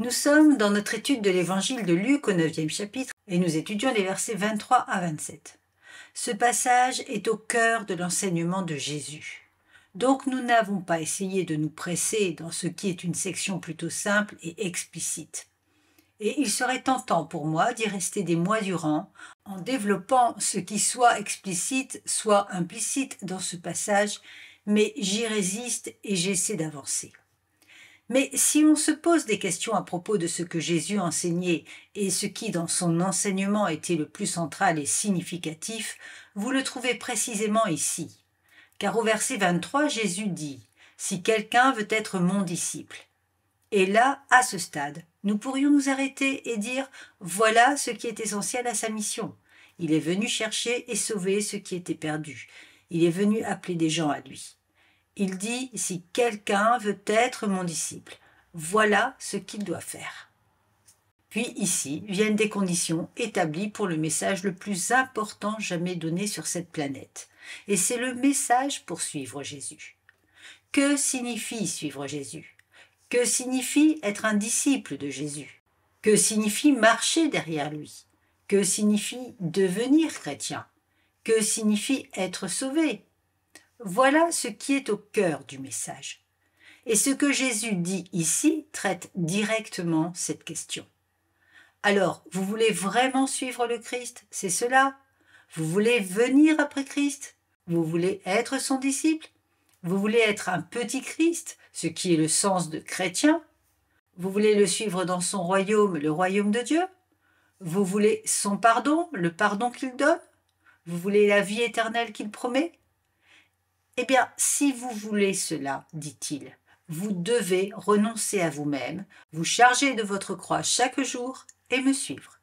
Nous sommes dans notre étude de l'évangile de Luc au 9e chapitre et nous étudions les versets 23 à 27. Ce passage est au cœur de l'enseignement de Jésus. Donc nous n'avons pas essayé de nous presser dans ce qui est une section plutôt simple et explicite. Et il serait tentant pour moi d'y rester des mois durant en développant ce qui soit explicite, soit implicite dans ce passage, mais j'y résiste et j'essaie d'avancer. Mais si on se pose des questions à propos de ce que Jésus enseignait et ce qui dans son enseignement était le plus central et significatif, vous le trouvez précisément ici. Car au verset 23, Jésus dit Si quelqu'un veut être mon disciple. Et là, à ce stade, nous pourrions nous arrêter et dire Voilà ce qui est essentiel à sa mission. Il est venu chercher et sauver ce qui était perdu. Il est venu appeler des gens à lui. Il dit, si quelqu'un veut être mon disciple, voilà ce qu'il doit faire. Puis ici viennent des conditions établies pour le message le plus important jamais donné sur cette planète. Et c'est le message pour suivre Jésus. Que signifie suivre Jésus Que signifie être un disciple de Jésus Que signifie marcher derrière lui Que signifie devenir chrétien Que signifie être sauvé voilà ce qui est au cœur du message. Et ce que Jésus dit ici traite directement cette question. Alors, vous voulez vraiment suivre le Christ C'est cela Vous voulez venir après Christ Vous voulez être son disciple Vous voulez être un petit Christ, ce qui est le sens de chrétien Vous voulez le suivre dans son royaume, le royaume de Dieu Vous voulez son pardon, le pardon qu'il donne Vous voulez la vie éternelle qu'il promet eh bien, si vous voulez cela, dit-il, vous devez renoncer à vous-même, vous charger de votre croix chaque jour et me suivre.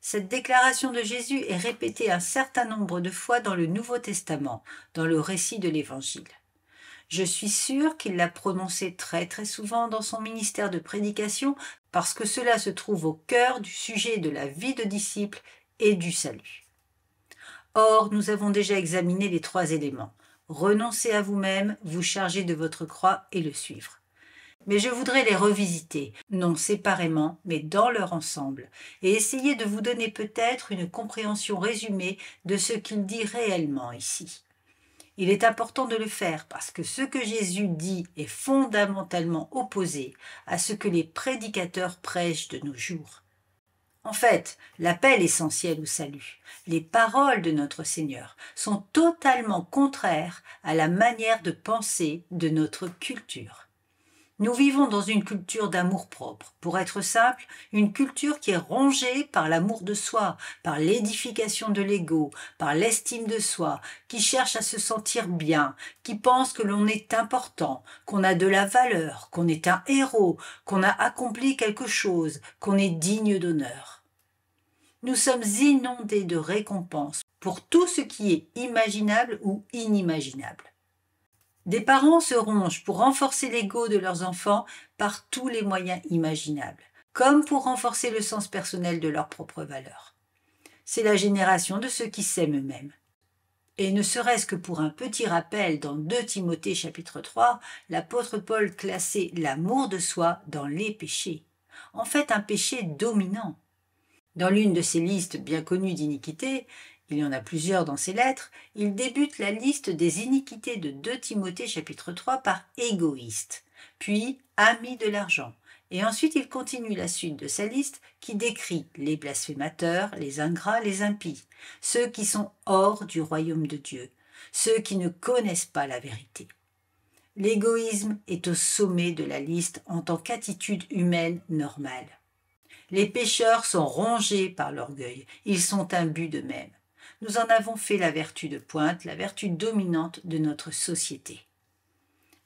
Cette déclaration de Jésus est répétée un certain nombre de fois dans le Nouveau Testament, dans le récit de l'Évangile. Je suis sûr qu'il l'a prononcée très très souvent dans son ministère de prédication parce que cela se trouve au cœur du sujet de la vie de disciple et du salut. Or, nous avons déjà examiné les trois éléments. Renoncez à vous-même, vous chargez de votre croix et le suivre. Mais je voudrais les revisiter, non séparément, mais dans leur ensemble, et essayer de vous donner peut-être une compréhension résumée de ce qu'il dit réellement ici. Il est important de le faire parce que ce que Jésus dit est fondamentalement opposé à ce que les prédicateurs prêchent de nos jours. En fait, l'appel essentiel au salut, les paroles de notre Seigneur sont totalement contraires à la manière de penser de notre culture. Nous vivons dans une culture d'amour-propre, pour être simple, une culture qui est rongée par l'amour de soi, par l'édification de l'ego, par l'estime de soi, qui cherche à se sentir bien, qui pense que l'on est important, qu'on a de la valeur, qu'on est un héros, qu'on a accompli quelque chose, qu'on est digne d'honneur. Nous sommes inondés de récompenses pour tout ce qui est imaginable ou inimaginable. Des parents se rongent pour renforcer l'ego de leurs enfants par tous les moyens imaginables, comme pour renforcer le sens personnel de leurs propres valeurs. C'est la génération de ceux qui s'aiment eux-mêmes. Et ne serait-ce que pour un petit rappel, dans 2 Timothée chapitre 3, l'apôtre Paul classait l'amour de soi dans les péchés, en fait un péché dominant. Dans l'une de ses listes bien connues d'iniquités, il y en a plusieurs dans ses lettres, il débute la liste des iniquités de 2 Timothée chapitre 3 par égoïste, puis ami de l'argent, et ensuite il continue la suite de sa liste qui décrit les blasphémateurs, les ingrats, les impies, ceux qui sont hors du royaume de Dieu, ceux qui ne connaissent pas la vérité. L'égoïsme est au sommet de la liste en tant qu'attitude humaine normale. Les pécheurs sont rongés par l'orgueil, ils sont imbus d'eux-mêmes. Nous en avons fait la vertu de pointe, la vertu dominante de notre société.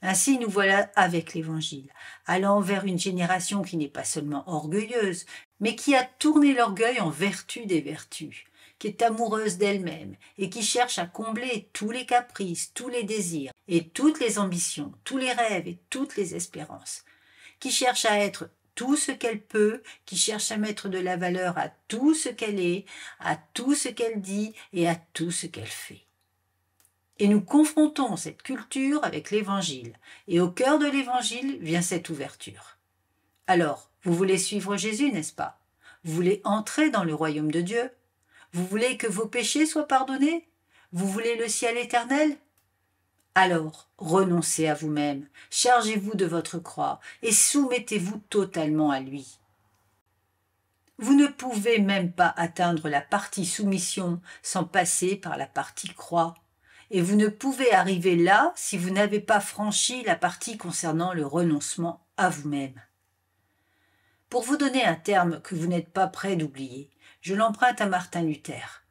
Ainsi nous voilà avec l'Évangile, allant vers une génération qui n'est pas seulement orgueilleuse, mais qui a tourné l'orgueil en vertu des vertus, qui est amoureuse d'elle-même et qui cherche à combler tous les caprices, tous les désirs et toutes les ambitions, tous les rêves et toutes les espérances, qui cherche à être tout ce qu'elle peut, qui cherche à mettre de la valeur à tout ce qu'elle est, à tout ce qu'elle dit et à tout ce qu'elle fait. Et nous confrontons cette culture avec l'Évangile. Et au cœur de l'Évangile vient cette ouverture. Alors, vous voulez suivre Jésus, n'est-ce pas Vous voulez entrer dans le royaume de Dieu Vous voulez que vos péchés soient pardonnés Vous voulez le ciel éternel alors, renoncez à vous-même, chargez-vous de votre croix et soumettez-vous totalement à lui. Vous ne pouvez même pas atteindre la partie soumission sans passer par la partie croix. Et vous ne pouvez arriver là si vous n'avez pas franchi la partie concernant le renoncement à vous-même. Pour vous donner un terme que vous n'êtes pas prêt d'oublier, je l'emprunte à Martin Luther.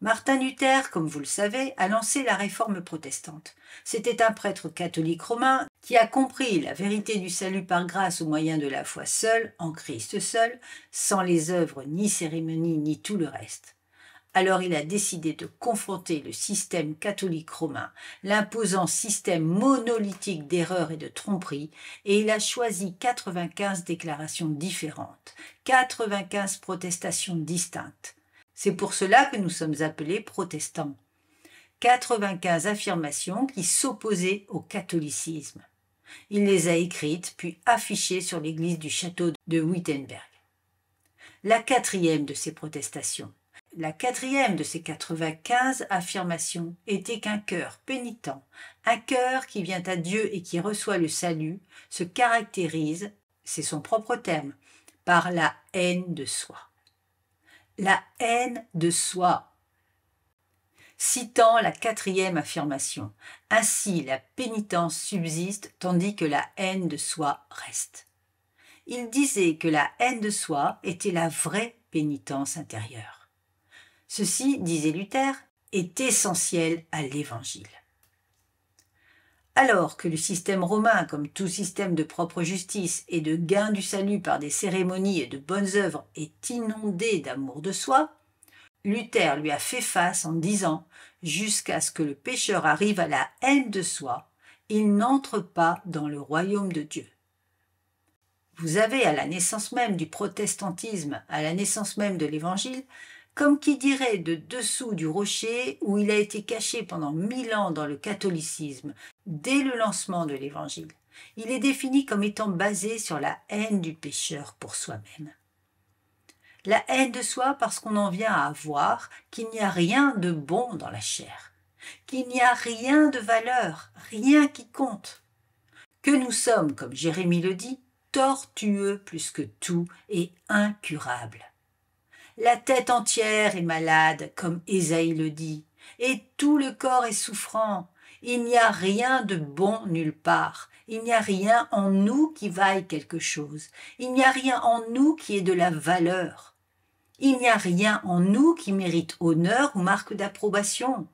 Martin Luther, comme vous le savez, a lancé la réforme protestante. C'était un prêtre catholique romain qui a compris la vérité du salut par grâce au moyen de la foi seule, en Christ seul, sans les œuvres ni cérémonies ni tout le reste. Alors il a décidé de confronter le système catholique romain, l'imposant système monolithique d'erreurs et de tromperies, et il a choisi 95 déclarations différentes, 95 protestations distinctes. C'est pour cela que nous sommes appelés protestants. 95 affirmations qui s'opposaient au catholicisme. Il les a écrites puis affichées sur l'église du château de Wittenberg. La quatrième de ces protestations, la quatrième de ces 95 affirmations était qu'un cœur pénitent, un cœur qui vient à Dieu et qui reçoit le salut, se caractérise, c'est son propre terme, par la haine de soi la haine de soi. Citant la quatrième affirmation, ainsi la pénitence subsiste tandis que la haine de soi reste. Il disait que la haine de soi était la vraie pénitence intérieure. Ceci, disait Luther, est essentiel à l'Évangile. Alors que le système romain, comme tout système de propre justice et de gain du salut par des cérémonies et de bonnes œuvres, est inondé d'amour de soi, Luther lui a fait face en disant Jusqu'à ce que le pécheur arrive à la haine de soi, il n'entre pas dans le royaume de Dieu. Vous avez à la naissance même du protestantisme, à la naissance même de l'Évangile, comme qui dirait de dessous du rocher où il a été caché pendant mille ans dans le catholicisme, dès le lancement de l'Évangile. Il est défini comme étant basé sur la haine du pécheur pour soi-même. La haine de soi parce qu'on en vient à voir qu'il n'y a rien de bon dans la chair, qu'il n'y a rien de valeur, rien qui compte. Que nous sommes, comme Jérémie le dit, tortueux plus que tout et incurables. La tête entière est malade, comme Ésaïe le dit, et tout le corps est souffrant. Il n'y a rien de bon nulle part. Il n'y a rien en nous qui vaille quelque chose. Il n'y a rien en nous qui ait de la valeur. Il n'y a rien en nous qui mérite honneur ou marque d'approbation.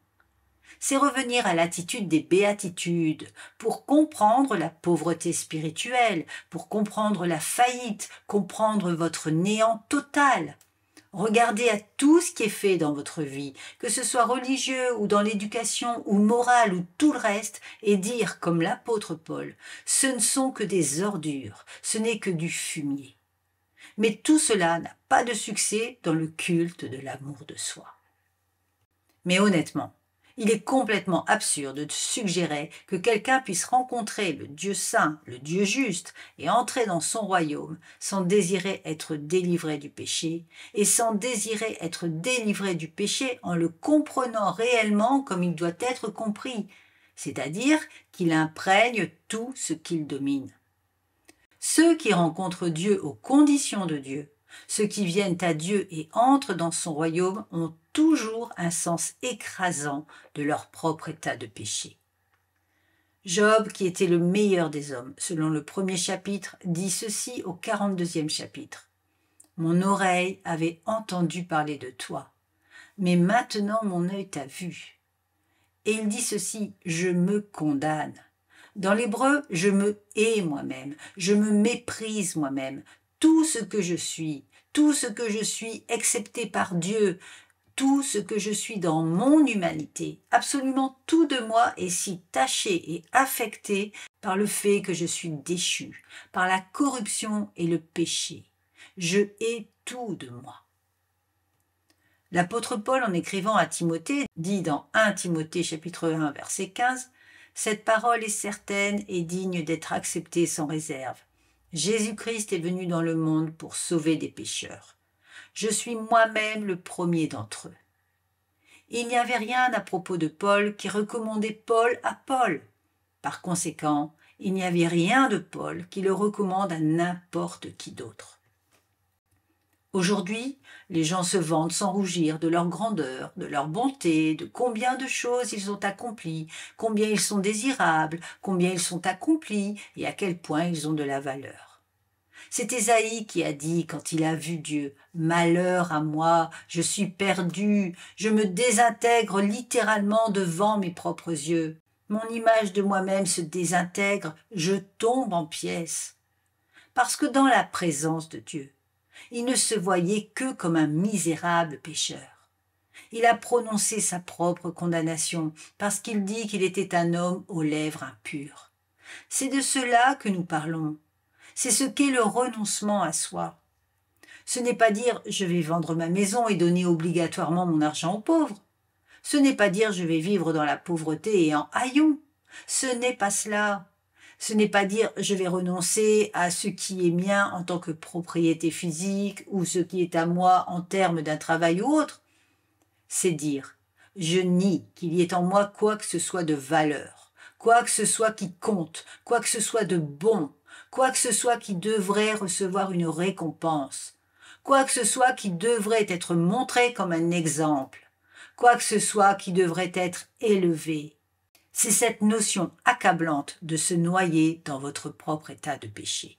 C'est revenir à l'attitude des béatitudes pour comprendre la pauvreté spirituelle, pour comprendre la faillite, comprendre votre néant total. Regardez à tout ce qui est fait dans votre vie, que ce soit religieux ou dans l'éducation ou morale ou tout le reste, et dire, comme l'apôtre Paul, ce ne sont que des ordures, ce n'est que du fumier. Mais tout cela n'a pas de succès dans le culte de l'amour de soi. Mais honnêtement, il est complètement absurde de suggérer que quelqu'un puisse rencontrer le Dieu saint, le Dieu juste, et entrer dans son royaume sans désirer être délivré du péché, et sans désirer être délivré du péché en le comprenant réellement comme il doit être compris, c'est-à-dire qu'il imprègne tout ce qu'il domine. Ceux qui rencontrent Dieu aux conditions de Dieu, ceux qui viennent à Dieu et entrent dans son royaume ont toujours un sens écrasant de leur propre état de péché. Job, qui était le meilleur des hommes, selon le premier chapitre, dit ceci au 42e chapitre. Mon oreille avait entendu parler de toi, mais maintenant mon œil t'a vu. Et il dit ceci, je me condamne. Dans l'hébreu, je me hais moi-même, je me méprise moi-même. Tout ce que je suis, tout ce que je suis, excepté par Dieu, tout ce que je suis dans mon humanité, absolument tout de moi est si taché et affecté par le fait que je suis déchu, par la corruption et le péché. Je hais tout de moi. L'apôtre Paul, en écrivant à Timothée, dit dans 1 Timothée chapitre 1 verset 15, Cette parole est certaine et digne d'être acceptée sans réserve. Jésus-Christ est venu dans le monde pour sauver des pécheurs. Je suis moi-même le premier d'entre eux. Il n'y avait rien à propos de Paul qui recommandait Paul à Paul. Par conséquent, il n'y avait rien de Paul qui le recommande à n'importe qui d'autre. Aujourd'hui, les gens se vantent sans rougir de leur grandeur, de leur bonté, de combien de choses ils ont accomplies, combien ils sont désirables, combien ils sont accomplis et à quel point ils ont de la valeur. C'est Ésaïe qui a dit, quand il a vu Dieu, Malheur à moi, je suis perdu, je me désintègre littéralement devant mes propres yeux. Mon image de moi-même se désintègre, je tombe en pièces. Parce que dans la présence de Dieu, il ne se voyait que comme un misérable pécheur. Il a prononcé sa propre condamnation, parce qu'il dit qu'il était un homme aux lèvres impures. C'est de cela que nous parlons c'est ce qu'est le renoncement à soi. Ce n'est pas dire je vais vendre ma maison et donner obligatoirement mon argent aux pauvres. Ce n'est pas dire je vais vivre dans la pauvreté et en haillons. Ce n'est pas cela. Ce n'est pas dire je vais renoncer à ce qui est mien en tant que propriété physique ou ce qui est à moi en termes d'un travail ou autre. C'est dire je nie qu'il y ait en moi quoi que ce soit de valeur, quoi que ce soit qui compte, quoi que ce soit de bon, quoi que ce soit qui devrait recevoir une récompense, quoi que ce soit qui devrait être montré comme un exemple, quoi que ce soit qui devrait être élevé. C'est cette notion accablante de se noyer dans votre propre état de péché.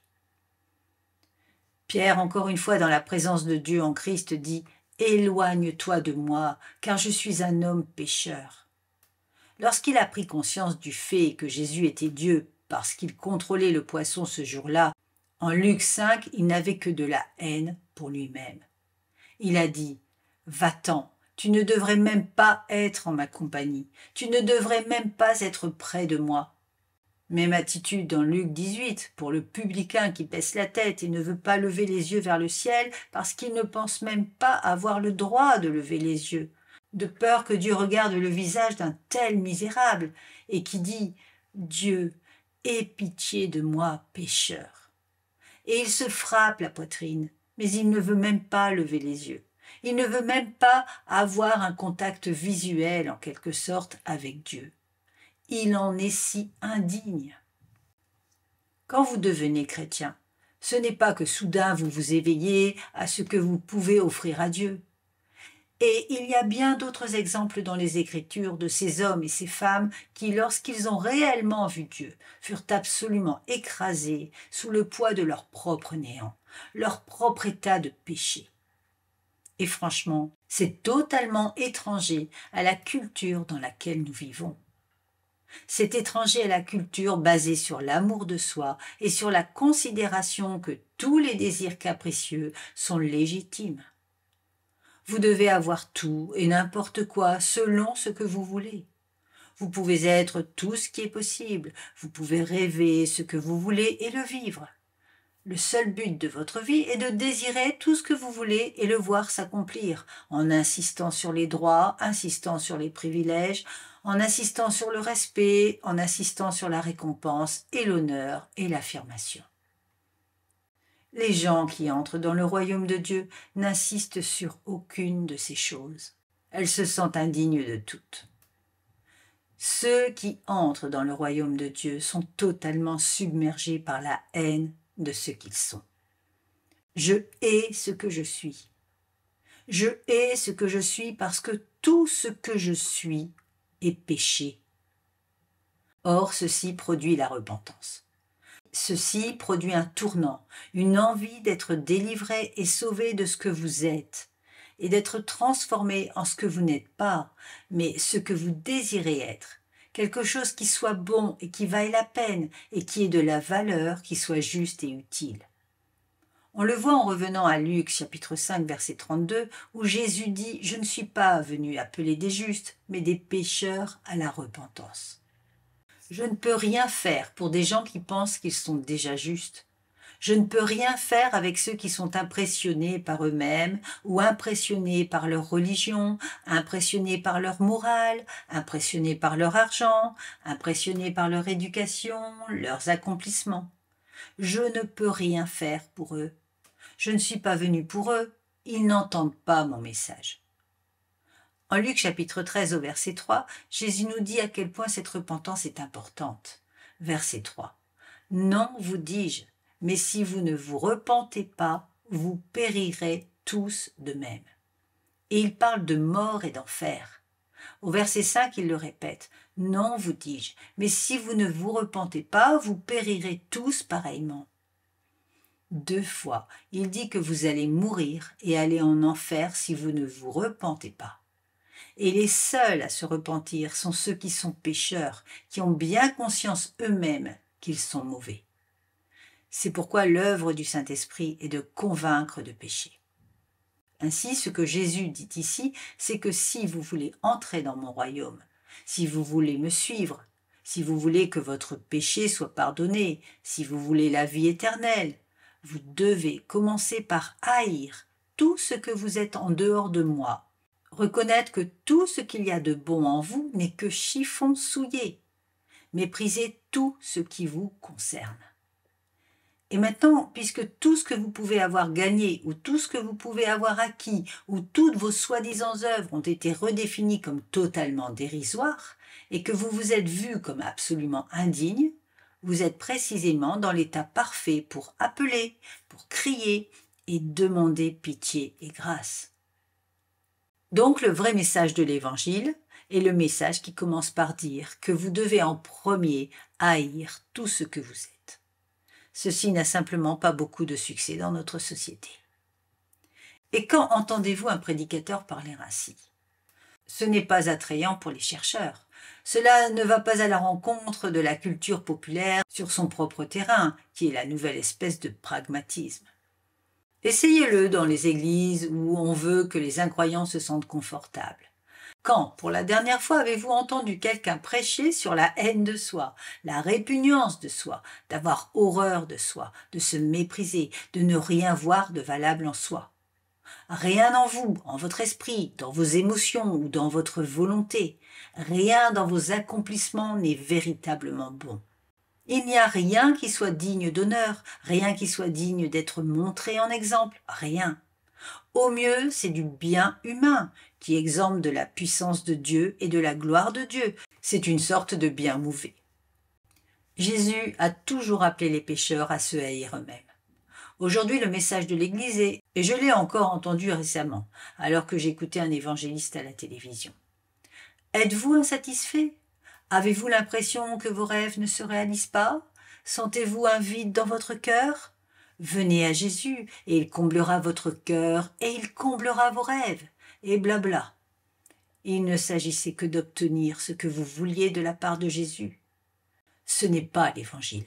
Pierre, encore une fois dans la présence de Dieu en Christ, dit Éloigne-toi de moi, car je suis un homme pécheur. Lorsqu'il a pris conscience du fait que Jésus était Dieu parce qu'il contrôlait le poisson ce jour-là, en Luc 5, il n'avait que de la haine pour lui-même. Il a dit Va-t'en, tu ne devrais même pas être en ma compagnie, tu ne devrais même pas être près de moi. Même attitude dans Luc 18 pour le publicain qui baisse la tête et ne veut pas lever les yeux vers le ciel parce qu'il ne pense même pas avoir le droit de lever les yeux, de peur que Dieu regarde le visage d'un tel misérable et qui dit Dieu, Aie pitié de moi, pécheur. Et il se frappe la poitrine, mais il ne veut même pas lever les yeux. Il ne veut même pas avoir un contact visuel, en quelque sorte, avec Dieu. Il en est si indigne. Quand vous devenez chrétien, ce n'est pas que soudain vous vous éveillez à ce que vous pouvez offrir à Dieu. Et il y a bien d'autres exemples dans les Écritures de ces hommes et ces femmes qui, lorsqu'ils ont réellement vu Dieu, furent absolument écrasés sous le poids de leur propre néant, leur propre état de péché. Et franchement, c'est totalement étranger à la culture dans laquelle nous vivons. C'est étranger à la culture basée sur l'amour de soi et sur la considération que tous les désirs capricieux sont légitimes. Vous devez avoir tout et n'importe quoi selon ce que vous voulez. Vous pouvez être tout ce qui est possible, vous pouvez rêver ce que vous voulez et le vivre. Le seul but de votre vie est de désirer tout ce que vous voulez et le voir s'accomplir, en insistant sur les droits, insistant sur les privilèges, en insistant sur le respect, en insistant sur la récompense et l'honneur et l'affirmation. Les gens qui entrent dans le royaume de Dieu n'insistent sur aucune de ces choses. Elles se sentent indignes de toutes. Ceux qui entrent dans le royaume de Dieu sont totalement submergés par la haine de ce qu'ils sont. Je hais ce que je suis. Je hais ce que je suis parce que tout ce que je suis est péché. Or, ceci produit la repentance. Ceci produit un tournant, une envie d'être délivré et sauvé de ce que vous êtes, et d'être transformé en ce que vous n'êtes pas, mais ce que vous désirez être, quelque chose qui soit bon et qui vaille la peine, et qui ait de la valeur, qui soit juste et utile. On le voit en revenant à Luc chapitre 5 verset 32 où Jésus dit ⁇ Je ne suis pas venu appeler des justes, mais des pécheurs à la repentance ⁇ je ne peux rien faire pour des gens qui pensent qu'ils sont déjà justes. Je ne peux rien faire avec ceux qui sont impressionnés par eux-mêmes ou impressionnés par leur religion, impressionnés par leur morale, impressionnés par leur argent, impressionnés par leur éducation, leurs accomplissements. Je ne peux rien faire pour eux. Je ne suis pas venu pour eux. Ils n'entendent pas mon message. En Luc chapitre 13 au verset 3, Jésus nous dit à quel point cette repentance est importante. Verset 3. Non, vous dis-je, mais si vous ne vous repentez pas, vous périrez tous de même. Et il parle de mort et d'enfer. Au verset 5, il le répète. Non, vous dis-je, mais si vous ne vous repentez pas, vous périrez tous pareillement. Deux fois, il dit que vous allez mourir et aller en enfer si vous ne vous repentez pas. Et les seuls à se repentir sont ceux qui sont pécheurs, qui ont bien conscience eux-mêmes qu'ils sont mauvais. C'est pourquoi l'œuvre du Saint-Esprit est de convaincre de péché. Ainsi, ce que Jésus dit ici, c'est que si vous voulez entrer dans mon royaume, si vous voulez me suivre, si vous voulez que votre péché soit pardonné, si vous voulez la vie éternelle, vous devez commencer par haïr tout ce que vous êtes en dehors de moi reconnaître que tout ce qu'il y a de bon en vous n'est que chiffon souillé. Méprisez tout ce qui vous concerne. Et maintenant, puisque tout ce que vous pouvez avoir gagné ou tout ce que vous pouvez avoir acquis ou toutes vos soi-disant œuvres ont été redéfinies comme totalement dérisoires et que vous vous êtes vu comme absolument indigne, vous êtes précisément dans l'état parfait pour appeler, pour crier et demander pitié et grâce. Donc le vrai message de l'Évangile est le message qui commence par dire que vous devez en premier haïr tout ce que vous êtes. Ceci n'a simplement pas beaucoup de succès dans notre société. Et quand entendez-vous un prédicateur parler ainsi Ce n'est pas attrayant pour les chercheurs. Cela ne va pas à la rencontre de la culture populaire sur son propre terrain, qui est la nouvelle espèce de pragmatisme. Essayez-le dans les églises où on veut que les incroyants se sentent confortables. Quand, pour la dernière fois, avez-vous entendu quelqu'un prêcher sur la haine de soi, la répugnance de soi, d'avoir horreur de soi, de se mépriser, de ne rien voir de valable en soi Rien en vous, en votre esprit, dans vos émotions ou dans votre volonté, rien dans vos accomplissements n'est véritablement bon. Il n'y a rien qui soit digne d'honneur, rien qui soit digne d'être montré en exemple, rien. Au mieux, c'est du bien humain, qui exempte de la puissance de Dieu et de la gloire de Dieu. C'est une sorte de bien mauvais. Jésus a toujours appelé les pécheurs à se haïr eux-mêmes. Aujourd'hui, le message de l'Église est, et je l'ai encore entendu récemment, alors que j'écoutais un évangéliste à la télévision. Êtes-vous insatisfait Avez-vous l'impression que vos rêves ne se réalisent pas Sentez-vous un vide dans votre cœur Venez à Jésus, et il comblera votre cœur, et il comblera vos rêves, et blabla. Il ne s'agissait que d'obtenir ce que vous vouliez de la part de Jésus. Ce n'est pas l'Évangile.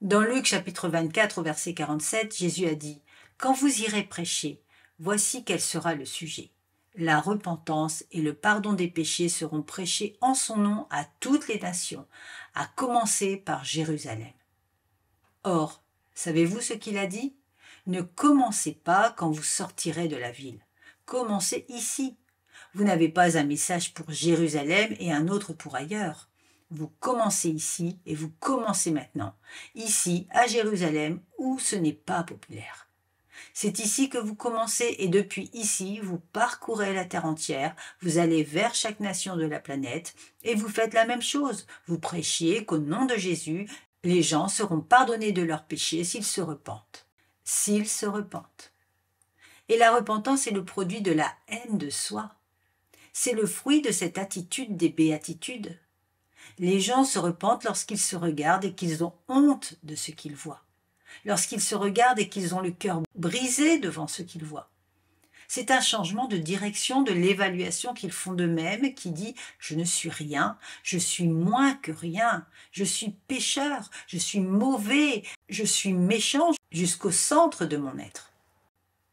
Dans Luc chapitre 24 au verset 47, Jésus a dit Quand vous irez prêcher, voici quel sera le sujet la repentance et le pardon des péchés seront prêchés en son nom à toutes les nations, à commencer par Jérusalem. Or, savez-vous ce qu'il a dit Ne commencez pas quand vous sortirez de la ville. Commencez ici. Vous n'avez pas un message pour Jérusalem et un autre pour ailleurs. Vous commencez ici et vous commencez maintenant, ici à Jérusalem où ce n'est pas populaire. C'est ici que vous commencez et depuis ici, vous parcourez la Terre entière, vous allez vers chaque nation de la planète et vous faites la même chose. Vous prêchiez qu'au nom de Jésus, les gens seront pardonnés de leurs péchés s'ils se repentent. S'ils se repentent. Et la repentance est le produit de la haine de soi. C'est le fruit de cette attitude des béatitudes. Les gens se repentent lorsqu'ils se regardent et qu'ils ont honte de ce qu'ils voient lorsqu'ils se regardent et qu'ils ont le cœur brisé devant ce qu'ils voient. C'est un changement de direction de l'évaluation qu'ils font d'eux-mêmes qui dit je ne suis rien, je suis moins que rien, je suis pécheur, je suis mauvais, je suis méchant jusqu'au centre de mon être.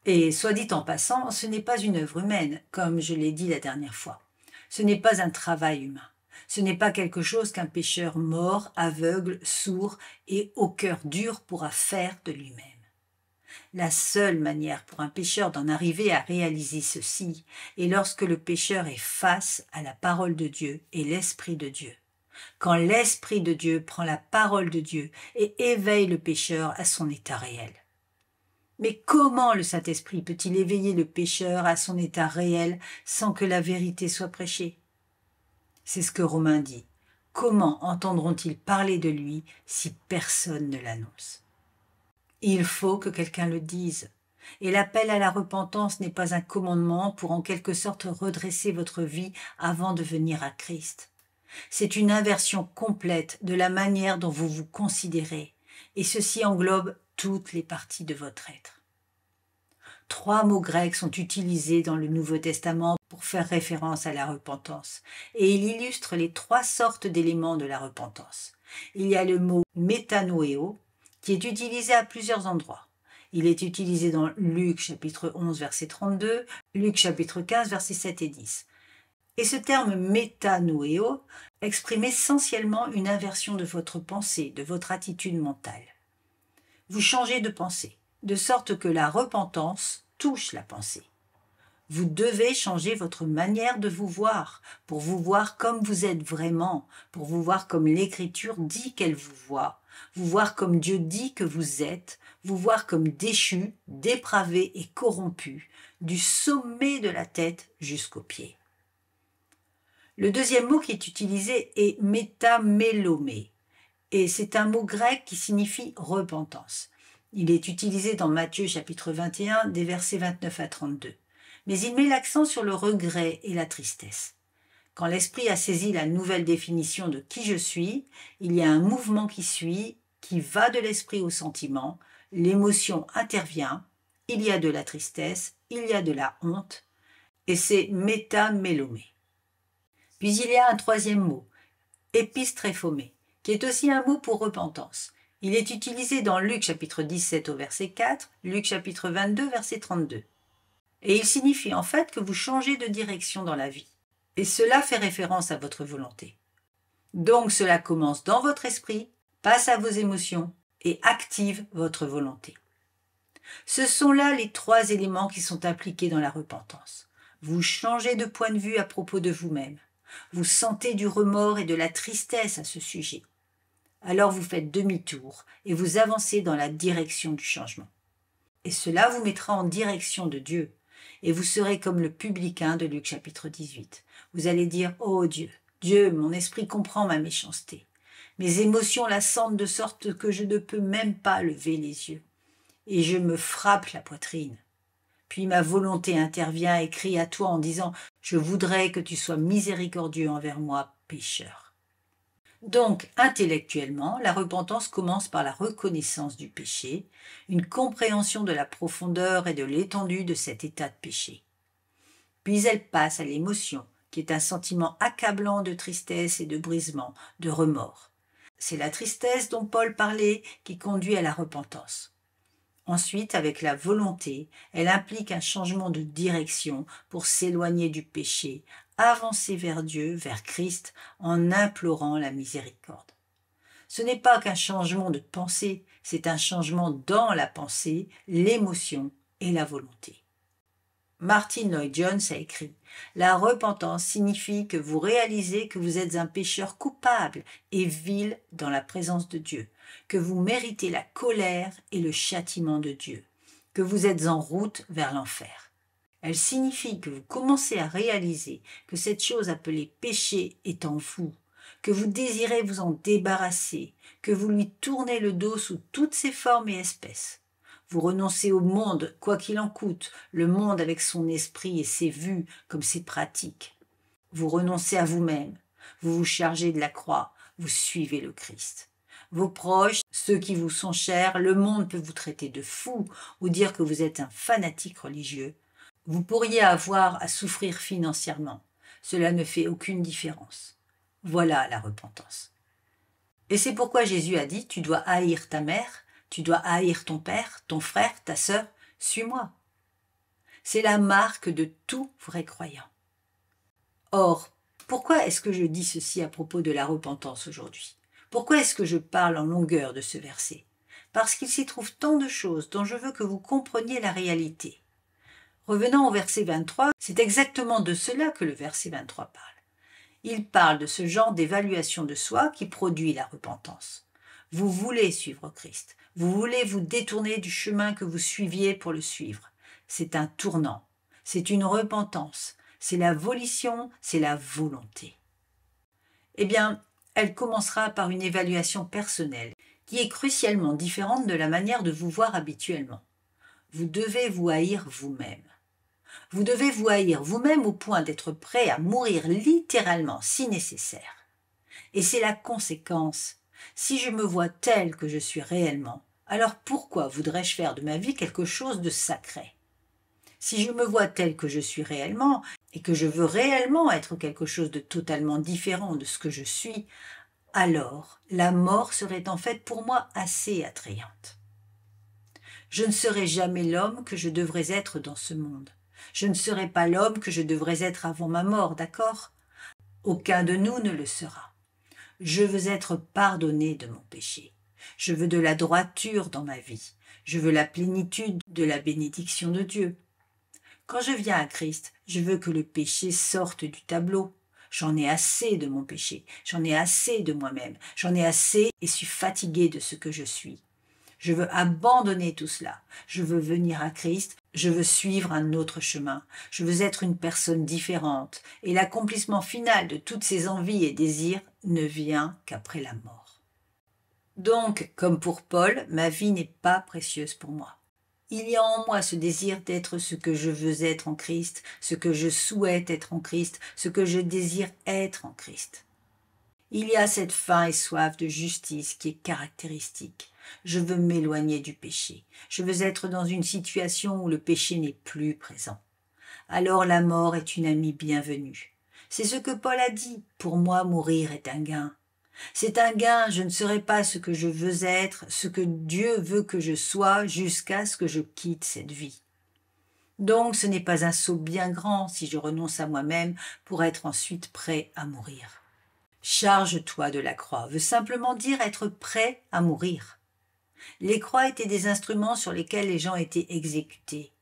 Et soit dit en passant, ce n'est pas une œuvre humaine, comme je l'ai dit la dernière fois. Ce n'est pas un travail humain. Ce n'est pas quelque chose qu'un pécheur mort, aveugle, sourd et au cœur dur pourra faire de lui-même. La seule manière pour un pécheur d'en arriver à réaliser ceci est lorsque le pécheur est face à la parole de Dieu et l'Esprit de Dieu. Quand l'Esprit de Dieu prend la parole de Dieu et éveille le pécheur à son état réel. Mais comment le Saint-Esprit peut-il éveiller le pécheur à son état réel sans que la vérité soit prêchée c'est ce que Romain dit. Comment entendront-ils parler de lui si personne ne l'annonce Il faut que quelqu'un le dise. Et l'appel à la repentance n'est pas un commandement pour en quelque sorte redresser votre vie avant de venir à Christ. C'est une inversion complète de la manière dont vous vous considérez, et ceci englobe toutes les parties de votre être. Trois mots grecs sont utilisés dans le Nouveau Testament pour faire référence à la repentance, et il illustre les trois sortes d'éléments de la repentance. Il y a le mot métanoéo, qui est utilisé à plusieurs endroits. Il est utilisé dans Luc chapitre 11 verset 32, Luc chapitre 15 verset 7 et 10. Et ce terme métanoéo exprime essentiellement une inversion de votre pensée, de votre attitude mentale. Vous changez de pensée, de sorte que la repentance touche la pensée. Vous devez changer votre manière de vous voir pour vous voir comme vous êtes vraiment, pour vous voir comme l'Écriture dit qu'elle vous voit, vous voir comme Dieu dit que vous êtes, vous voir comme déchu, dépravé et corrompu, du sommet de la tête jusqu'aux pieds. Le deuxième mot qui est utilisé est métamélomé, et c'est un mot grec qui signifie repentance. Il est utilisé dans Matthieu chapitre 21 des versets 29 à 32 mais il met l'accent sur le regret et la tristesse. Quand l'esprit a saisi la nouvelle définition de qui je suis, il y a un mouvement qui suit, qui va de l'esprit au sentiment, l'émotion intervient, il y a de la tristesse, il y a de la honte, et c'est méta-mélomé. Puis il y a un troisième mot, épistréphomé, qui est aussi un mot pour repentance. Il est utilisé dans Luc chapitre 17 au verset 4, Luc chapitre 22 verset 32. Et il signifie en fait que vous changez de direction dans la vie. Et cela fait référence à votre volonté. Donc cela commence dans votre esprit, passe à vos émotions et active votre volonté. Ce sont là les trois éléments qui sont impliqués dans la repentance. Vous changez de point de vue à propos de vous-même. Vous sentez du remords et de la tristesse à ce sujet. Alors vous faites demi-tour et vous avancez dans la direction du changement. Et cela vous mettra en direction de Dieu, et vous serez comme le publicain de Luc chapitre 18. Vous allez dire Ô oh Dieu, Dieu, mon esprit comprend ma méchanceté. Mes émotions la sentent de sorte que je ne peux même pas lever les yeux. Et je me frappe la poitrine. Puis ma volonté intervient et crie à toi en disant Je voudrais que tu sois miséricordieux envers moi, pécheur. Donc, intellectuellement, la repentance commence par la reconnaissance du péché, une compréhension de la profondeur et de l'étendue de cet état de péché. Puis elle passe à l'émotion, qui est un sentiment accablant de tristesse et de brisement, de remords. C'est la tristesse dont Paul parlait qui conduit à la repentance. Ensuite, avec la volonté, elle implique un changement de direction pour s'éloigner du péché, avancer vers Dieu, vers Christ, en implorant la miséricorde. Ce n'est pas qu'un changement de pensée, c'est un changement dans la pensée, l'émotion et la volonté. Martin Lloyd Jones a écrit La repentance signifie que vous réalisez que vous êtes un pécheur coupable et vil dans la présence de Dieu, que vous méritez la colère et le châtiment de Dieu, que vous êtes en route vers l'enfer. Elle signifie que vous commencez à réaliser que cette chose appelée péché est en vous, que vous désirez vous en débarrasser, que vous lui tournez le dos sous toutes ses formes et espèces. Vous renoncez au monde, quoi qu'il en coûte, le monde avec son esprit et ses vues comme ses pratiques. Vous renoncez à vous-même, vous vous chargez de la croix, vous suivez le Christ. Vos proches, ceux qui vous sont chers, le monde peut vous traiter de fou ou dire que vous êtes un fanatique religieux, vous pourriez avoir à souffrir financièrement. Cela ne fait aucune différence. Voilà la repentance. Et c'est pourquoi Jésus a dit, tu dois haïr ta mère, tu dois haïr ton père, ton frère, ta sœur, suis-moi. C'est la marque de tout vrai croyant. Or, pourquoi est-ce que je dis ceci à propos de la repentance aujourd'hui Pourquoi est-ce que je parle en longueur de ce verset Parce qu'il s'y trouve tant de choses dont je veux que vous compreniez la réalité. Revenons au verset 23, c'est exactement de cela que le verset 23 parle. Il parle de ce genre d'évaluation de soi qui produit la repentance. Vous voulez suivre Christ, vous voulez vous détourner du chemin que vous suiviez pour le suivre. C'est un tournant, c'est une repentance, c'est la volition, c'est la volonté. Eh bien, elle commencera par une évaluation personnelle qui est crucialement différente de la manière de vous voir habituellement. Vous devez vous haïr vous-même. Vous devez vous haïr vous-même au point d'être prêt à mourir littéralement si nécessaire. Et c'est la conséquence. Si je me vois tel que je suis réellement, alors pourquoi voudrais-je faire de ma vie quelque chose de sacré Si je me vois tel que je suis réellement, et que je veux réellement être quelque chose de totalement différent de ce que je suis, alors la mort serait en fait pour moi assez attrayante. Je ne serai jamais l'homme que je devrais être dans ce monde. Je ne serai pas l'homme que je devrais être avant ma mort, d'accord Aucun de nous ne le sera. Je veux être pardonné de mon péché. Je veux de la droiture dans ma vie. Je veux la plénitude de la bénédiction de Dieu. Quand je viens à Christ, je veux que le péché sorte du tableau. J'en ai assez de mon péché, j'en ai assez de moi-même, j'en ai assez et suis fatigué de ce que je suis. Je veux abandonner tout cela. Je veux venir à Christ. Je veux suivre un autre chemin. Je veux être une personne différente. Et l'accomplissement final de toutes ces envies et désirs ne vient qu'après la mort. Donc, comme pour Paul, ma vie n'est pas précieuse pour moi. Il y a en moi ce désir d'être ce que je veux être en Christ, ce que je souhaite être en Christ, ce que je désire être en Christ. Il y a cette faim et soif de justice qui est caractéristique. Je veux m'éloigner du péché. Je veux être dans une situation où le péché n'est plus présent. Alors la mort est une amie bienvenue. C'est ce que Paul a dit. Pour moi, mourir est un gain. C'est un gain, je ne serai pas ce que je veux être, ce que Dieu veut que je sois jusqu'à ce que je quitte cette vie. Donc ce n'est pas un saut bien grand si je renonce à moi-même pour être ensuite prêt à mourir. Charge-toi de la croix veut simplement dire être prêt à mourir. Les croix étaient des instruments sur lesquels les gens étaient exécutés.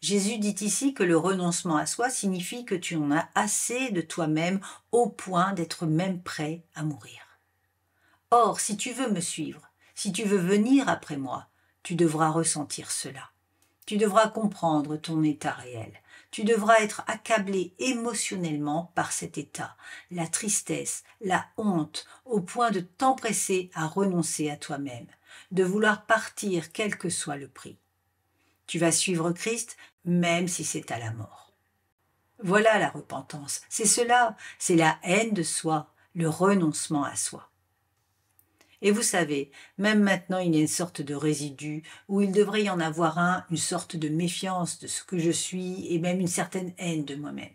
Jésus dit ici que le renoncement à soi signifie que tu en as assez de toi-même au point d'être même prêt à mourir. Or, si tu veux me suivre, si tu veux venir après moi, tu devras ressentir cela. Tu devras comprendre ton état réel tu devras être accablé émotionnellement par cet état, la tristesse, la honte, au point de t'empresser à renoncer à toi-même, de vouloir partir quel que soit le prix. Tu vas suivre Christ même si c'est à la mort. Voilà la repentance, c'est cela, c'est la haine de soi, le renoncement à soi. Et vous savez, même maintenant il y a une sorte de résidu, où il devrait y en avoir un, une sorte de méfiance de ce que je suis, et même une certaine haine de moi-même.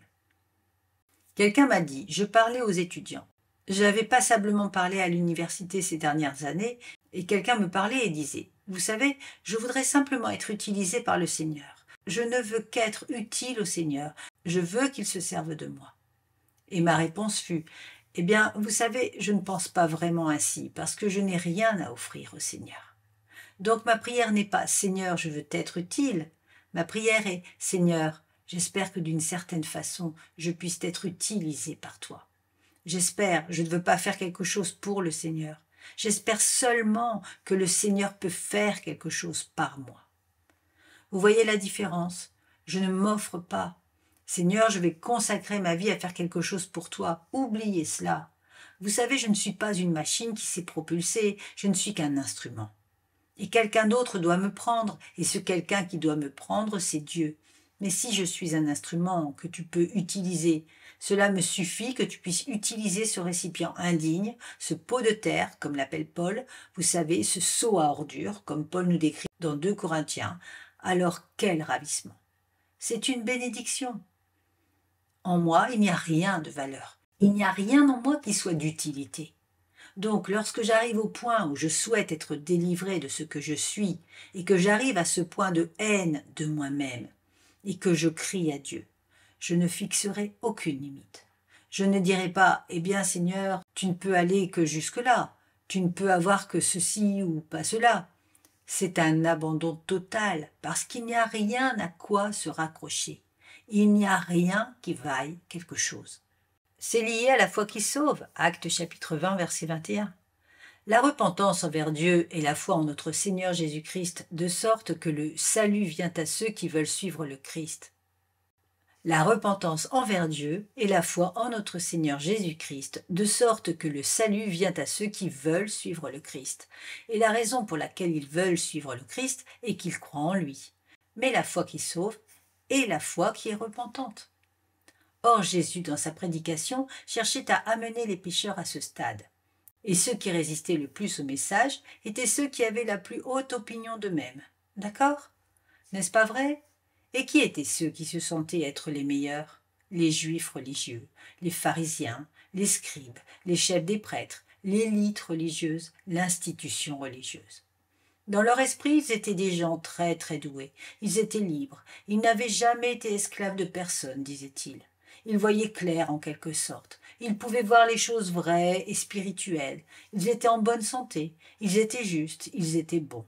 Quelqu'un m'a dit, je parlais aux étudiants. J'avais passablement parlé à l'université ces dernières années, et quelqu'un me parlait et disait, Vous savez, je voudrais simplement être utilisé par le Seigneur. Je ne veux qu'être utile au Seigneur. Je veux qu'il se serve de moi. Et ma réponse fut eh bien, vous savez, je ne pense pas vraiment ainsi, parce que je n'ai rien à offrir au Seigneur. Donc ma prière n'est pas Seigneur, je veux t'être utile. Ma prière est Seigneur, j'espère que d'une certaine façon, je puisse être utilisé par toi. J'espère, je ne veux pas faire quelque chose pour le Seigneur. J'espère seulement que le Seigneur peut faire quelque chose par moi. Vous voyez la différence Je ne m'offre pas Seigneur, je vais consacrer ma vie à faire quelque chose pour toi. Oubliez cela. Vous savez, je ne suis pas une machine qui s'est propulsée, je ne suis qu'un instrument. Et quelqu'un d'autre doit me prendre, et ce quelqu'un qui doit me prendre, c'est Dieu. Mais si je suis un instrument que tu peux utiliser, cela me suffit que tu puisses utiliser ce récipient indigne, ce pot de terre, comme l'appelle Paul, vous savez, ce seau à ordures, comme Paul nous décrit dans 2 Corinthiens. Alors quel ravissement C'est une bénédiction. En moi, il n'y a rien de valeur. Il n'y a rien en moi qui soit d'utilité. Donc lorsque j'arrive au point où je souhaite être délivré de ce que je suis, et que j'arrive à ce point de haine de moi-même, et que je crie à Dieu, je ne fixerai aucune limite. Je ne dirai pas Eh bien Seigneur, tu ne peux aller que jusque-là, tu ne peux avoir que ceci ou pas cela. C'est un abandon total, parce qu'il n'y a rien à quoi se raccrocher. Il n'y a rien qui vaille quelque chose. C'est lié à la foi qui sauve, Acte chapitre 20, verset 21. La repentance envers Dieu et la foi en notre Seigneur Jésus-Christ, de sorte que le salut vient à ceux qui veulent suivre le Christ. La repentance envers Dieu et la foi en notre Seigneur Jésus-Christ, de sorte que le salut vient à ceux qui veulent suivre le Christ. Et la raison pour laquelle ils veulent suivre le Christ est qu'ils croient en lui. Mais la foi qui sauve, et la foi qui est repentante. Or Jésus, dans sa prédication, cherchait à amener les pécheurs à ce stade. Et ceux qui résistaient le plus au message étaient ceux qui avaient la plus haute opinion d'eux-mêmes. D'accord N'est-ce pas vrai Et qui étaient ceux qui se sentaient être les meilleurs Les juifs religieux, les pharisiens, les scribes, les chefs des prêtres, l'élite religieuse, l'institution religieuse. Dans leur esprit, ils étaient des gens très très doués. Ils étaient libres. Ils n'avaient jamais été esclaves de personne, disaient-ils. Ils voyaient clair en quelque sorte. Ils pouvaient voir les choses vraies et spirituelles. Ils étaient en bonne santé. Ils étaient justes. Ils étaient bons.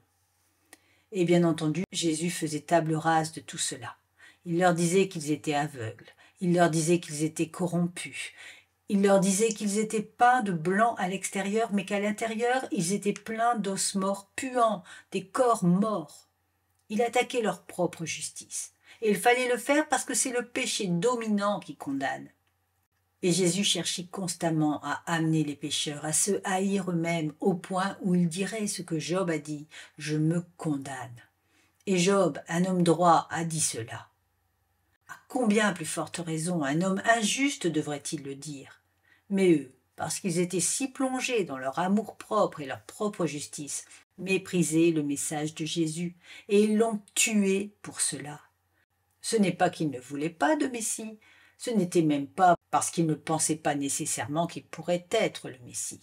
Et bien entendu, Jésus faisait table rase de tout cela. Il leur disait qu'ils étaient aveugles. Il leur disait qu'ils étaient corrompus. Il leur disait qu'ils étaient peints de blanc à l'extérieur, mais qu'à l'intérieur, ils étaient pleins d'os morts puants, des corps morts. Il attaquait leur propre justice. Et il fallait le faire parce que c'est le péché dominant qui condamne. Et Jésus cherchait constamment à amener les pécheurs à se haïr eux-mêmes au point où ils diraient ce que Job a dit Je me condamne. Et Job, un homme droit, a dit cela. À combien plus forte raison un homme injuste devrait-il le dire mais eux, parce qu'ils étaient si plongés dans leur amour-propre et leur propre justice, méprisaient le message de Jésus, et ils l'ont tué pour cela. Ce n'est pas qu'ils ne voulaient pas de Messie, ce n'était même pas parce qu'ils ne pensaient pas nécessairement qu'il pourrait être le Messie.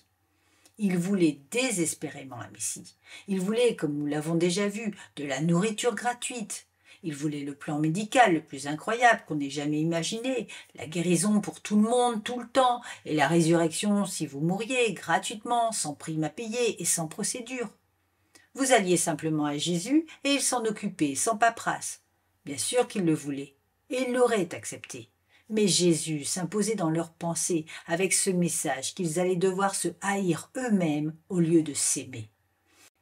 Ils voulaient désespérément un Messie. Ils voulaient, comme nous l'avons déjà vu, de la nourriture gratuite, il voulait le plan médical le plus incroyable qu'on ait jamais imaginé, la guérison pour tout le monde, tout le temps, et la résurrection si vous mouriez, gratuitement, sans prime à payer et sans procédure. Vous alliez simplement à Jésus et il s'en occupait, sans paperasse. Bien sûr qu'il le voulait, et il l'aurait accepté. Mais Jésus s'imposait dans leurs pensées avec ce message qu'ils allaient devoir se haïr eux-mêmes au lieu de s'aimer.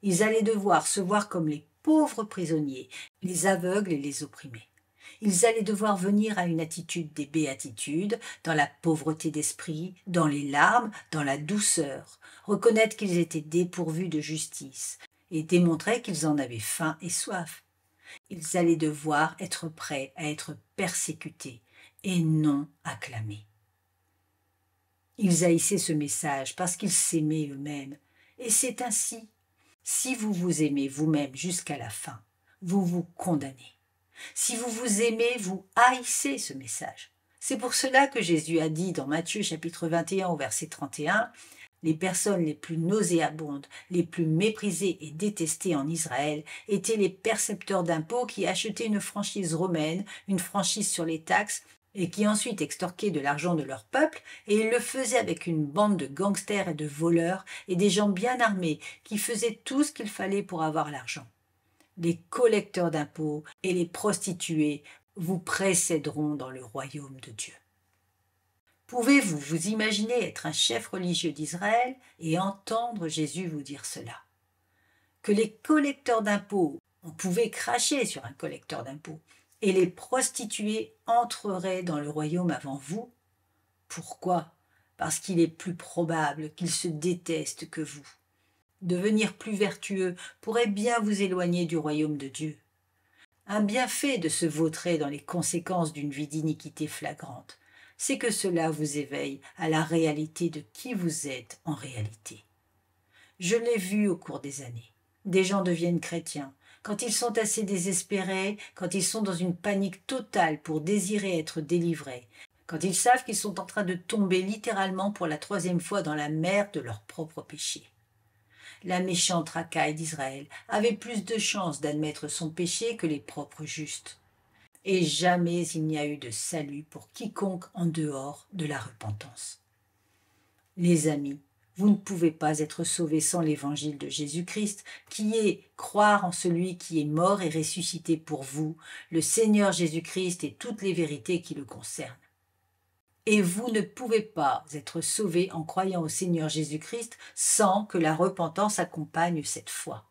Ils allaient devoir se voir comme les pauvres prisonniers, les aveugles et les opprimés. Ils allaient devoir venir à une attitude des béatitudes, dans la pauvreté d'esprit, dans les larmes, dans la douceur, reconnaître qu'ils étaient dépourvus de justice, et démontrer qu'ils en avaient faim et soif. Ils allaient devoir être prêts à être persécutés et non acclamés. Ils haïssaient ce message parce qu'ils s'aimaient eux-mêmes, et c'est ainsi si vous vous aimez vous-même jusqu'à la fin, vous vous condamnez. Si vous vous aimez, vous haïssez ce message. C'est pour cela que Jésus a dit dans Matthieu chapitre 21 au verset 31, les personnes les plus nauséabondes, les plus méprisées et détestées en Israël étaient les percepteurs d'impôts qui achetaient une franchise romaine, une franchise sur les taxes et qui ensuite extorquaient de l'argent de leur peuple, et ils le faisaient avec une bande de gangsters et de voleurs, et des gens bien armés, qui faisaient tout ce qu'il fallait pour avoir l'argent. Les collecteurs d'impôts et les prostituées vous précéderont dans le royaume de Dieu. Pouvez-vous vous imaginer être un chef religieux d'Israël et entendre Jésus vous dire cela Que les collecteurs d'impôts, on pouvait cracher sur un collecteur d'impôts, et les prostituées entreraient dans le royaume avant vous Pourquoi Parce qu'il est plus probable qu'ils se détestent que vous. Devenir plus vertueux pourrait bien vous éloigner du royaume de Dieu. Un bienfait de se vautrer dans les conséquences d'une vie d'iniquité flagrante, c'est que cela vous éveille à la réalité de qui vous êtes en réalité. Je l'ai vu au cours des années. Des gens deviennent chrétiens, quand ils sont assez désespérés, quand ils sont dans une panique totale pour désirer être délivrés, quand ils savent qu'ils sont en train de tomber littéralement pour la troisième fois dans la mer de leur propre péchés. La méchante racaille d'Israël avait plus de chances d'admettre son péché que les propres justes. Et jamais il n'y a eu de salut pour quiconque en dehors de la repentance. Les amis, vous ne pouvez pas être sauvé sans l'évangile de Jésus-Christ, qui est croire en celui qui est mort et ressuscité pour vous, le Seigneur Jésus-Christ et toutes les vérités qui le concernent. Et vous ne pouvez pas être sauvé en croyant au Seigneur Jésus-Christ sans que la repentance accompagne cette foi.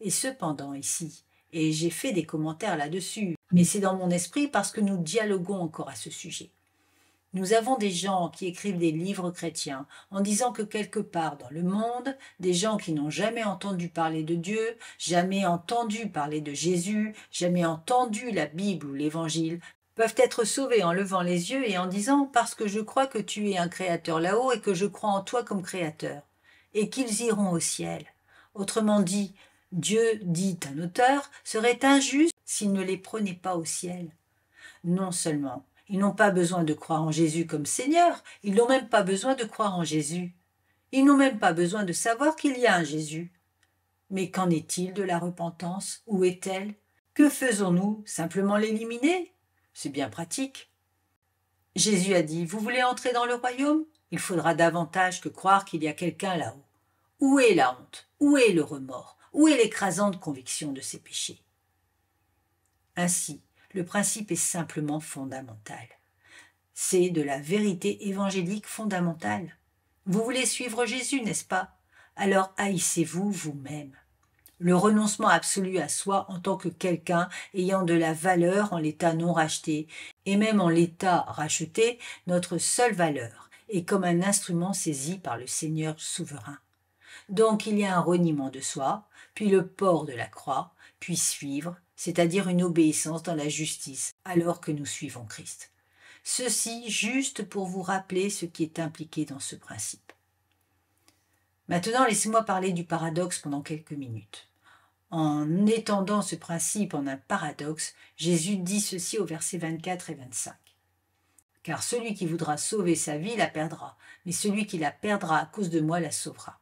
Et cependant ici, et j'ai fait des commentaires là-dessus, mais c'est dans mon esprit parce que nous dialoguons encore à ce sujet. Nous avons des gens qui écrivent des livres chrétiens en disant que quelque part dans le monde, des gens qui n'ont jamais entendu parler de Dieu, jamais entendu parler de Jésus, jamais entendu la Bible ou l'Évangile, peuvent être sauvés en levant les yeux et en disant parce que je crois que tu es un créateur là-haut et que je crois en toi comme créateur, et qu'ils iront au ciel. Autrement dit, Dieu, dit un auteur, serait injuste s'il ne les prenait pas au ciel. Non seulement ils n'ont pas besoin de croire en Jésus comme Seigneur, ils n'ont même pas besoin de croire en Jésus. Ils n'ont même pas besoin de savoir qu'il y a un Jésus. Mais qu'en est-il de la repentance Où est-elle Que faisons-nous Simplement l'éliminer C'est bien pratique. Jésus a dit Vous voulez entrer dans le royaume Il faudra davantage que croire qu'il y a quelqu'un là-haut. Où est la honte Où est le remords Où est l'écrasante conviction de ses péchés Ainsi, le principe est simplement fondamental. C'est de la vérité évangélique fondamentale. Vous voulez suivre Jésus, n'est-ce pas Alors haïssez-vous vous-même. Le renoncement absolu à soi en tant que quelqu'un ayant de la valeur en l'état non racheté, et même en l'état racheté, notre seule valeur, est comme un instrument saisi par le Seigneur souverain. Donc il y a un reniement de soi, puis le port de la croix, puis suivre, c'est-à-dire une obéissance dans la justice, alors que nous suivons Christ. Ceci juste pour vous rappeler ce qui est impliqué dans ce principe. Maintenant, laissez-moi parler du paradoxe pendant quelques minutes. En étendant ce principe en un paradoxe, Jésus dit ceci au verset 24 et 25. Car celui qui voudra sauver sa vie la perdra, mais celui qui la perdra à cause de moi la sauvera.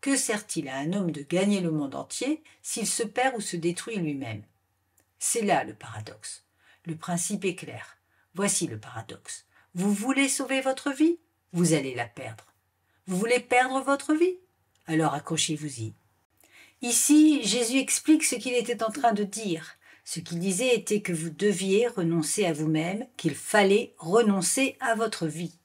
Que sert-il à un homme de gagner le monde entier s'il se perd ou se détruit lui-même c'est là le paradoxe. Le principe est clair. Voici le paradoxe. Vous voulez sauver votre vie Vous allez la perdre. Vous voulez perdre votre vie Alors accrochez-vous-y. Ici, Jésus explique ce qu'il était en train de dire. Ce qu'il disait était que vous deviez renoncer à vous-même, qu'il fallait renoncer à votre vie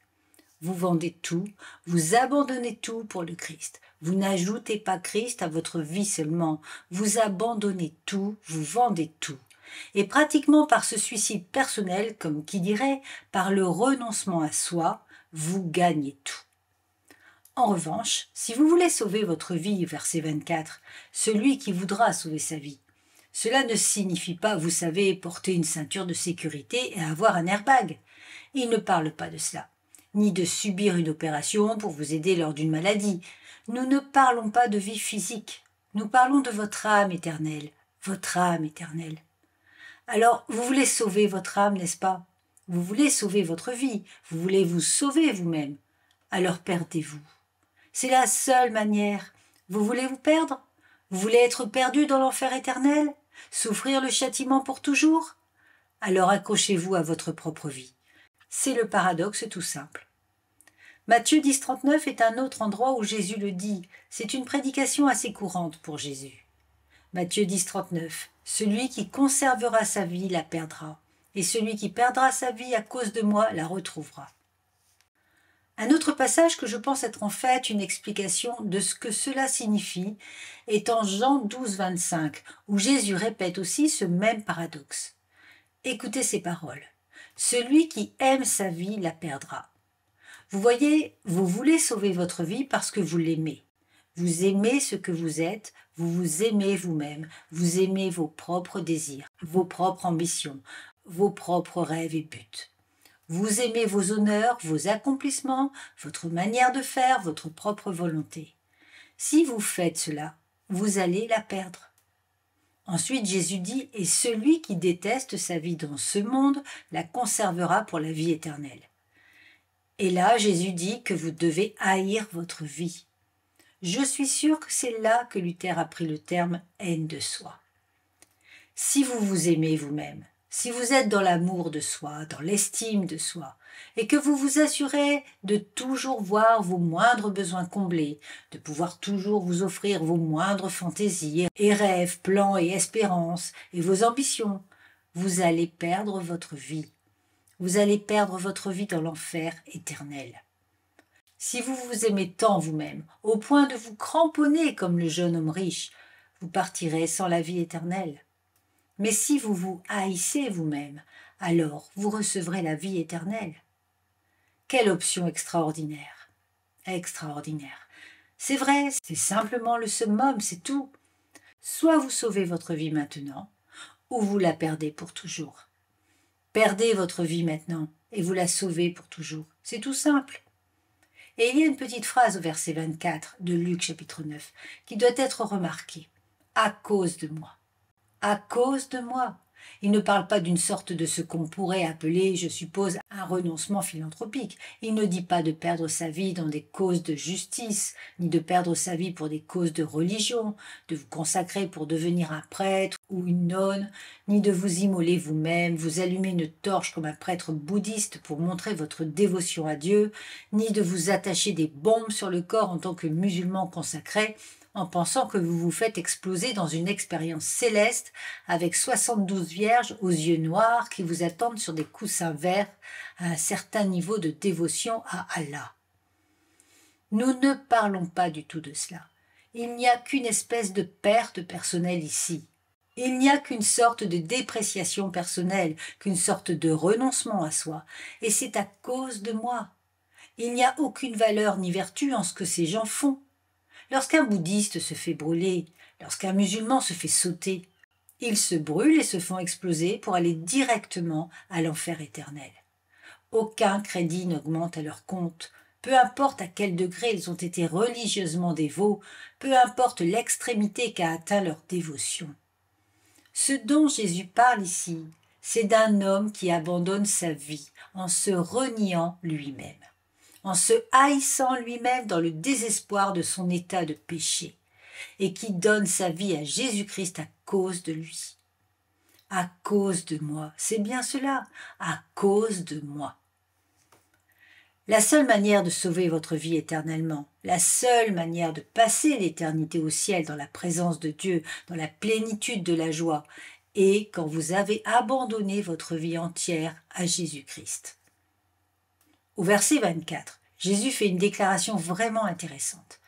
vous vendez tout, vous abandonnez tout pour le Christ. Vous n'ajoutez pas Christ à votre vie seulement, vous abandonnez tout, vous vendez tout. Et pratiquement par ce suicide personnel, comme qui dirait, par le renoncement à soi, vous gagnez tout. En revanche, si vous voulez sauver votre vie, verset 24, celui qui voudra sauver sa vie, cela ne signifie pas, vous savez, porter une ceinture de sécurité et avoir un airbag. Il ne parle pas de cela ni de subir une opération pour vous aider lors d'une maladie. Nous ne parlons pas de vie physique, nous parlons de votre âme éternelle, votre âme éternelle. Alors, vous voulez sauver votre âme, n'est-ce pas Vous voulez sauver votre vie, vous voulez vous sauver vous-même. Alors perdez-vous. C'est la seule manière. Vous voulez vous perdre Vous voulez être perdu dans l'enfer éternel Souffrir le châtiment pour toujours Alors accrochez-vous à votre propre vie. C'est le paradoxe tout simple. Matthieu 10, 39 est un autre endroit où Jésus le dit. C'est une prédication assez courante pour Jésus. Matthieu 10, 39. Celui qui conservera sa vie la perdra, et celui qui perdra sa vie à cause de moi la retrouvera. Un autre passage que je pense être en fait une explication de ce que cela signifie est en Jean 12, 25, où Jésus répète aussi ce même paradoxe. Écoutez ces paroles. Celui qui aime sa vie la perdra. Vous voyez, vous voulez sauver votre vie parce que vous l'aimez. Vous aimez ce que vous êtes, vous vous aimez vous-même, vous aimez vos propres désirs, vos propres ambitions, vos propres rêves et buts. Vous aimez vos honneurs, vos accomplissements, votre manière de faire, votre propre volonté. Si vous faites cela, vous allez la perdre. Ensuite Jésus dit, Et celui qui déteste sa vie dans ce monde la conservera pour la vie éternelle. Et là Jésus dit que vous devez haïr votre vie. Je suis sûr que c'est là que Luther a pris le terme haine de soi. Si vous vous aimez vous-même, si vous êtes dans l'amour de soi, dans l'estime de soi, et que vous vous assurez de toujours voir vos moindres besoins comblés, de pouvoir toujours vous offrir vos moindres fantaisies et rêves, plans et espérances et vos ambitions, vous allez perdre votre vie. Vous allez perdre votre vie dans l'enfer éternel. Si vous vous aimez tant vous-même, au point de vous cramponner comme le jeune homme riche, vous partirez sans la vie éternelle. Mais si vous vous haïssez vous-même, alors vous recevrez la vie éternelle. Quelle option extraordinaire Extraordinaire. C'est vrai, c'est simplement le summum, c'est tout. Soit vous sauvez votre vie maintenant, ou vous la perdez pour toujours. Perdez votre vie maintenant, et vous la sauvez pour toujours. C'est tout simple. Et il y a une petite phrase au verset 24 de Luc chapitre 9 qui doit être remarquée. À cause de moi. À cause de moi. Il ne parle pas d'une sorte de ce qu'on pourrait appeler, je suppose, un renoncement philanthropique. Il ne dit pas de perdre sa vie dans des causes de justice, ni de perdre sa vie pour des causes de religion, de vous consacrer pour devenir un prêtre ou une nonne, ni de vous immoler vous-même, vous allumer une torche comme un prêtre bouddhiste pour montrer votre dévotion à Dieu, ni de vous attacher des bombes sur le corps en tant que musulman consacré, en pensant que vous vous faites exploser dans une expérience céleste avec 72 vierges aux yeux noirs qui vous attendent sur des coussins verts à un certain niveau de dévotion à Allah. Nous ne parlons pas du tout de cela. Il n'y a qu'une espèce de perte personnelle ici. Il n'y a qu'une sorte de dépréciation personnelle, qu'une sorte de renoncement à soi, et c'est à cause de moi. Il n'y a aucune valeur ni vertu en ce que ces gens font. Lorsqu'un bouddhiste se fait brûler, lorsqu'un musulman se fait sauter, ils se brûlent et se font exploser pour aller directement à l'enfer éternel. Aucun crédit n'augmente à leur compte, peu importe à quel degré ils ont été religieusement dévots, peu importe l'extrémité qu'a atteint leur dévotion. Ce dont Jésus parle ici, c'est d'un homme qui abandonne sa vie en se reniant lui-même en se haïssant lui-même dans le désespoir de son état de péché, et qui donne sa vie à Jésus-Christ à cause de lui. À cause de moi, c'est bien cela, à cause de moi. La seule manière de sauver votre vie éternellement, la seule manière de passer l'éternité au ciel dans la présence de Dieu, dans la plénitude de la joie, est quand vous avez abandonné votre vie entière à Jésus-Christ. Au verset 24, Jésus fait une déclaration vraiment intéressante.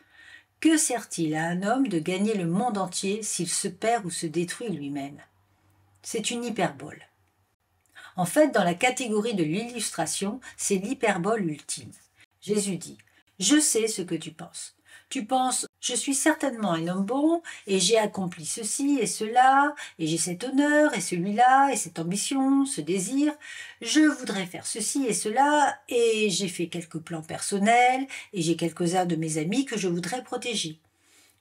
Que sert-il à un homme de gagner le monde entier s'il se perd ou se détruit lui-même C'est une hyperbole. En fait, dans la catégorie de l'illustration, c'est l'hyperbole ultime. Jésus dit Je sais ce que tu penses. Tu penses je suis certainement un homme bon, et j'ai accompli ceci et cela, et j'ai cet honneur et celui-là, et cette ambition, ce désir. Je voudrais faire ceci et cela, et j'ai fait quelques plans personnels, et j'ai quelques-uns de mes amis que je voudrais protéger.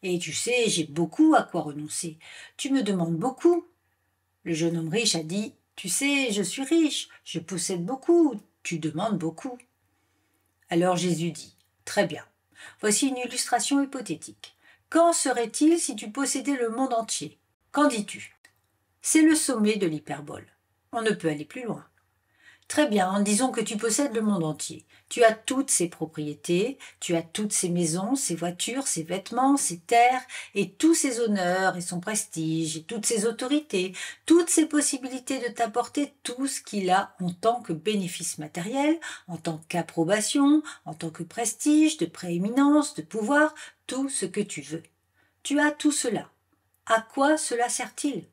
Et tu sais, j'ai beaucoup à quoi renoncer. Tu me demandes beaucoup. Le jeune homme riche a dit Tu sais, je suis riche, je possède beaucoup, tu demandes beaucoup. Alors Jésus dit Très bien. Voici une illustration hypothétique. Qu'en serait-il si tu possédais le monde entier Qu'en dis-tu C'est le sommet de l'hyperbole. On ne peut aller plus loin. Très bien, disons que tu possèdes le monde entier. Tu as toutes ses propriétés, tu as toutes ses maisons, ses voitures, ses vêtements, ses terres, et tous ses honneurs et son prestige, et toutes ses autorités, toutes ses possibilités de t'apporter tout ce qu'il a en tant que bénéfice matériel, en tant qu'approbation, en tant que prestige, de prééminence, de pouvoir, tout ce que tu veux. Tu as tout cela. À quoi cela sert-il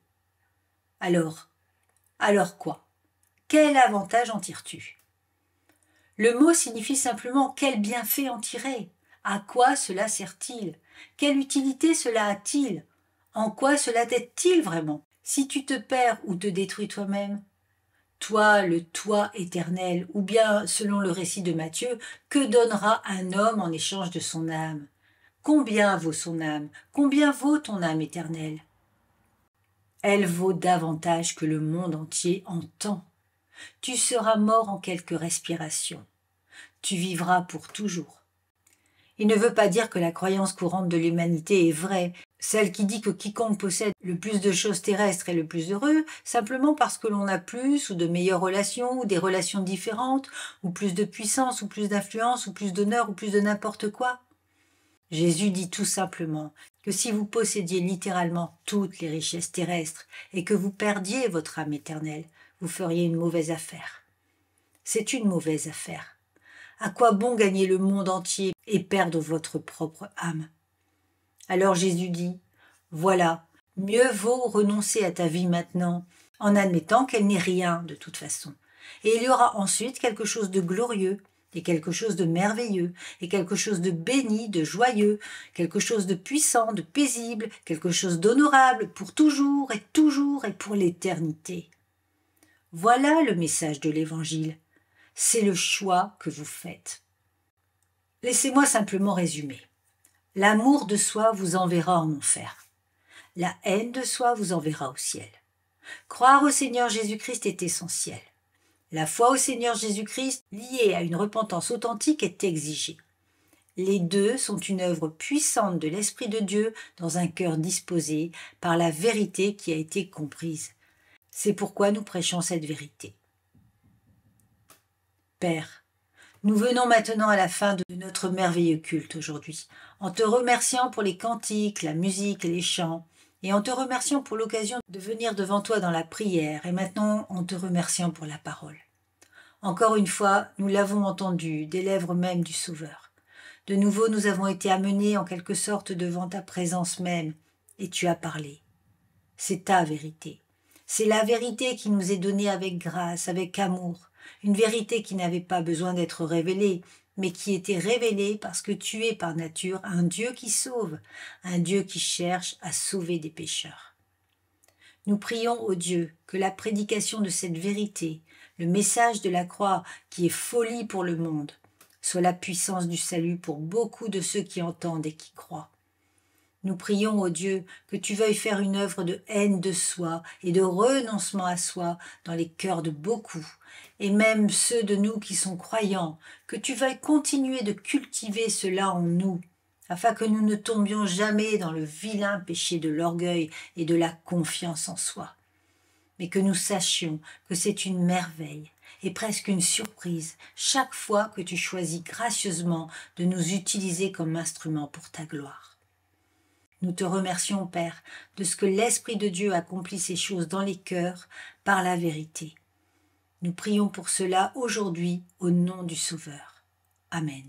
Alors, alors quoi quel avantage en tires-tu Le mot signifie simplement quel bienfait en tirer À quoi cela sert-il Quelle utilité cela a-t-il En quoi cela t'aide-t-il vraiment Si tu te perds ou te détruis toi-même Toi, le toi éternel, ou bien, selon le récit de Matthieu, que donnera un homme en échange de son âme Combien vaut son âme Combien vaut ton âme éternelle Elle vaut davantage que le monde entier en tu seras mort en quelques respirations. Tu vivras pour toujours. Il ne veut pas dire que la croyance courante de l'humanité est vraie, celle qui dit que quiconque possède le plus de choses terrestres est le plus heureux, simplement parce que l'on a plus ou de meilleures relations ou des relations différentes, ou plus de puissance ou plus d'influence ou plus d'honneur ou plus de n'importe quoi. Jésus dit tout simplement que si vous possédiez littéralement toutes les richesses terrestres et que vous perdiez votre âme éternelle, vous feriez une mauvaise affaire. C'est une mauvaise affaire. À quoi bon gagner le monde entier et perdre votre propre âme Alors Jésus dit, Voilà, mieux vaut renoncer à ta vie maintenant, en admettant qu'elle n'est rien de toute façon. Et il y aura ensuite quelque chose de glorieux, et quelque chose de merveilleux, et quelque chose de béni, de joyeux, quelque chose de puissant, de paisible, quelque chose d'honorable, pour toujours et toujours et pour l'éternité. Voilà le message de l'Évangile. C'est le choix que vous faites. Laissez-moi simplement résumer. L'amour de soi vous enverra en enfer. La haine de soi vous enverra au ciel. Croire au Seigneur Jésus-Christ est essentiel. La foi au Seigneur Jésus-Christ liée à une repentance authentique est exigée. Les deux sont une œuvre puissante de l'Esprit de Dieu dans un cœur disposé par la vérité qui a été comprise. C'est pourquoi nous prêchons cette vérité. Père, nous venons maintenant à la fin de notre merveilleux culte aujourd'hui, en te remerciant pour les cantiques, la musique les chants, et en te remerciant pour l'occasion de venir devant toi dans la prière, et maintenant en te remerciant pour la parole. Encore une fois, nous l'avons entendu des lèvres même du Sauveur. De nouveau, nous avons été amenés en quelque sorte devant ta présence même, et tu as parlé. C'est ta vérité. C'est la vérité qui nous est donnée avec grâce, avec amour, une vérité qui n'avait pas besoin d'être révélée, mais qui était révélée parce que tu es par nature un Dieu qui sauve, un Dieu qui cherche à sauver des pécheurs. Nous prions au Dieu que la prédication de cette vérité, le message de la croix qui est folie pour le monde, soit la puissance du salut pour beaucoup de ceux qui entendent et qui croient. Nous prions, ô Dieu, que tu veuilles faire une œuvre de haine de soi et de renoncement à soi dans les cœurs de beaucoup, et même ceux de nous qui sont croyants, que tu veuilles continuer de cultiver cela en nous, afin que nous ne tombions jamais dans le vilain péché de l'orgueil et de la confiance en soi, mais que nous sachions que c'est une merveille et presque une surprise chaque fois que tu choisis gracieusement de nous utiliser comme instrument pour ta gloire. Nous te remercions, Père, de ce que l'Esprit de Dieu accomplit ces choses dans les cœurs par la vérité. Nous prions pour cela aujourd'hui au nom du Sauveur. Amen.